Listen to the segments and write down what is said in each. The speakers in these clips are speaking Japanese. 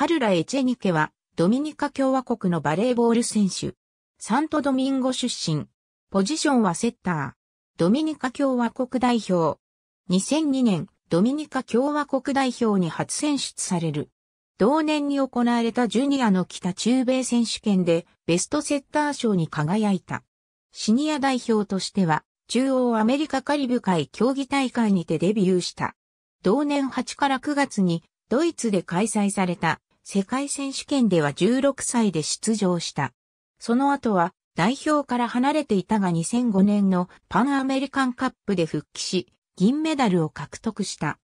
カルラ・エチェニケは、ドミニカ共和国のバレーボール選手。サントドミンゴ出身。ポジションはセッター。ドミニカ共和国代表。2002年、ドミニカ共和国代表に初選出される。同年に行われたジュニアの北中米選手権でベストセッター賞に輝いた。シニア代表としては、中央アメリカカリブ海競技大会にてデビューした。同年8から9月にドイツで開催された世界選手権では16歳で出場した。その後は代表から離れていたが2005年のパンアメリカンカップで復帰し、銀メダルを獲得した。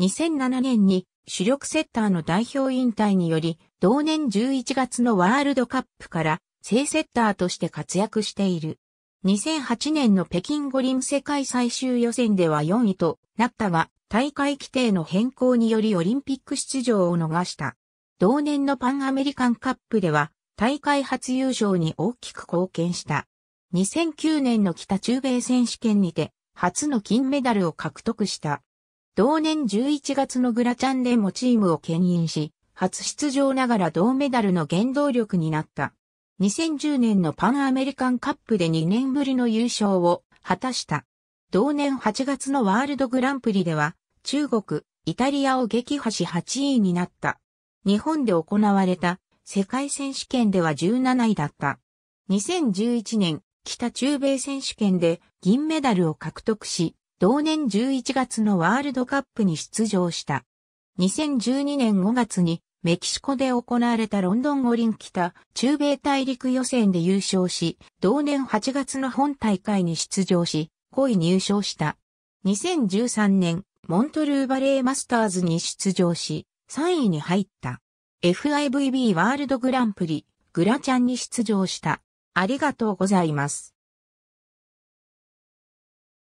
2007年に主力セッターの代表引退により、同年11月のワールドカップから正セッターとして活躍している。2008年の北京五輪世界最終予選では4位となったが、大会規定の変更によりオリンピック出場を逃した。同年のパンアメリカンカップでは大会初優勝に大きく貢献した。2009年の北中米選手権にて初の金メダルを獲得した。同年11月のグラチャンでもチームを牽引し、初出場ながら銅メダルの原動力になった。2010年のパンアメリカンカップで2年ぶりの優勝を果たした。同年8月のワールドグランプリでは、中国、イタリアを撃破し8位になった。日本で行われた世界選手権では17位だった。2011年北中米選手権で銀メダルを獲得し、同年11月のワールドカップに出場した。2012年5月にメキシコで行われたロンドン五輪北中米大陸予選で優勝し、同年8月の本大会に出場し、5位入賞した。2013年モントルーバレーマスターズに出場し、3位に入った。FIVB ワールドグランプリ、グラチャンに出場した。ありがとうございます。